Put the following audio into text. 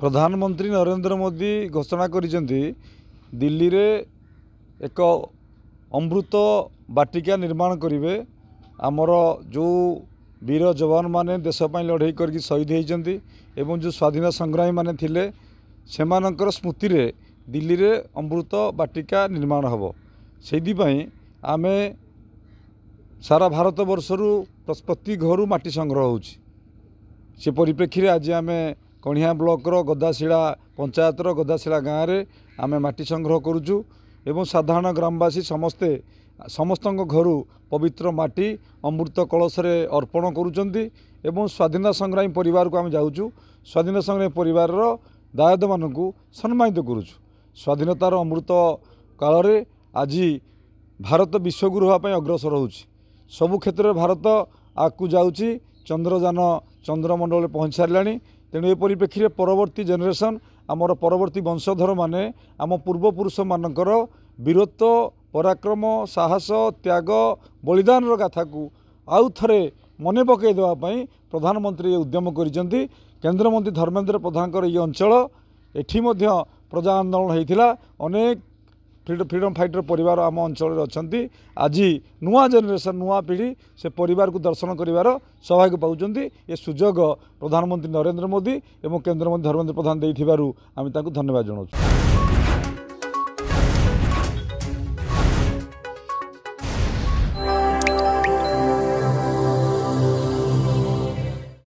ପ୍ରଧାନମନ୍ତ୍ରୀ ନରେନ୍ଦ୍ର ମୋଦି ଘୋଷଣା କରିଛନ୍ତି ଦିଲ୍ଲୀରେ ଏକ ଅମୃତ ବାଟିକା ନିର୍ମାଣ କରିବେ ଆମର ଯେଉଁ ବୀର ଯବାନମାନେ ଦେଶ ପାଇଁ ଲଢ଼େଇ କରିକି ଶହୀଦ ହୋଇଛନ୍ତି ଏବଂ ଯେଉଁ ସ୍ୱାଧୀନ ସଂଗ୍ରାମୀମାନେ ଥିଲେ ସେମାନଙ୍କର ସ୍ମୃତିରେ ଦିଲ୍ଲୀରେ ଅମୃତ ବାଟିକା ନିର୍ମାଣ ହେବ ସେଇଥିପାଇଁ ଆମେ ସାରା ଭାରତବର୍ଷରୁ ପ୍ରତି ଘରୁ ମାଟି ସଂଗ୍ରହ ହେଉଛି ସେ ପରିପ୍ରେକ୍ଷୀରେ ଆଜି ଆମେ କଣିହାଁ ବ୍ଲକର ଗଦାଶିଳା ପଞ୍ଚାୟତର ଗଦାଶିଳା ଗାଁରେ ଆମେ ମାଟି ସଂଗ୍ରହ କରୁଛୁ ଏବଂ ସାଧାରଣ ଗ୍ରାମବାସୀ ସମସ୍ତେ ସମସ୍ତଙ୍କ ଘରୁ ପବିତ୍ର ମାଟି ଅମୃତ କଳସରେ ଅର୍ପଣ କରୁଛନ୍ତି ଏବଂ ସ୍ୱାଧୀନତା ସଂଗ୍ରାମୀ ପରିବାରକୁ ଆମେ ଯାଉଛୁ ସ୍ୱାଧୀନତା ସଂଗ୍ରାମୀ ପରିବାରର ଦାୟଦମାନଙ୍କୁ ସମ୍ମାନିତ କରୁଛୁ ସ୍ୱାଧୀନତାର ଅମୃତ କାଳରେ ଆଜି ଭାରତ ବିଶ୍ୱଗୁରୁ ହେବା ପାଇଁ ଅଗ୍ରସର ହେଉଛି ସବୁ କ୍ଷେତ୍ରରେ ଭାରତ ଆଗକୁ ଯାଉଛି ଚନ୍ଦ୍ରଯାନ ଚନ୍ଦ୍ରମଣ୍ଡଳରେ ପହଞ୍ଚି ସାରିଲାଣି ତେଣୁ ଏ ପରିପ୍ରେକ୍ଷୀରେ ପରବର୍ତ୍ତୀ ଜେନେରେସନ୍ ଆମର ପରବର୍ତ୍ତୀ ବଂଶଧରମାନେ ଆମ ପୂର୍ବପୁରୁଷମାନଙ୍କର ବୀରତ୍ୱ ପରାକ୍ରମ ସାହସ ତ୍ୟାଗ ବଳିଦାନର ଗାଥାକୁ ଆଉ ଥରେ ମନେ ପକାଇ ଦେବା ପାଇଁ ପ୍ରଧାନମନ୍ତ୍ରୀ ଏ ଉଦ୍ୟମ କରିଛନ୍ତି କେନ୍ଦ୍ରମନ୍ତ୍ରୀ ଧର୍ମେନ୍ଦ୍ର ପ୍ରଧାନଙ୍କର ଏଇ ଅଞ୍ଚଳ ଏଠି ମଧ୍ୟ ପ୍ରଜା ଆନ୍ଦୋଳନ ହୋଇଥିଲା ଅନେକ ଫ୍ରିଡ଼ମ୍ ଫାଇଟର ପରିବାର ଆମ ଅଞ୍ଚଳରେ ଅଛନ୍ତି ଆଜି ନୂଆ ଜେନେରେସନ୍ ନୂଆ ପିଢ଼ି ସେ ପରିବାରକୁ ଦର୍ଶନ କରିବାର ସୌଭାଗ୍ୟ ପାଉଛନ୍ତି ଏ ସୁଯୋଗ ପ୍ରଧାନମନ୍ତ୍ରୀ ନରେନ୍ଦ୍ର ମୋଦି ଏବଂ କେନ୍ଦ୍ରମନ୍ତ୍ରୀ ଧର୍ମେନ୍ଦ୍ର ପ୍ରଧାନ ଦେଇଥିବାରୁ ଆମେ ତାଙ୍କୁ ଧନ୍ୟବାଦ ଜଣାଉଛୁ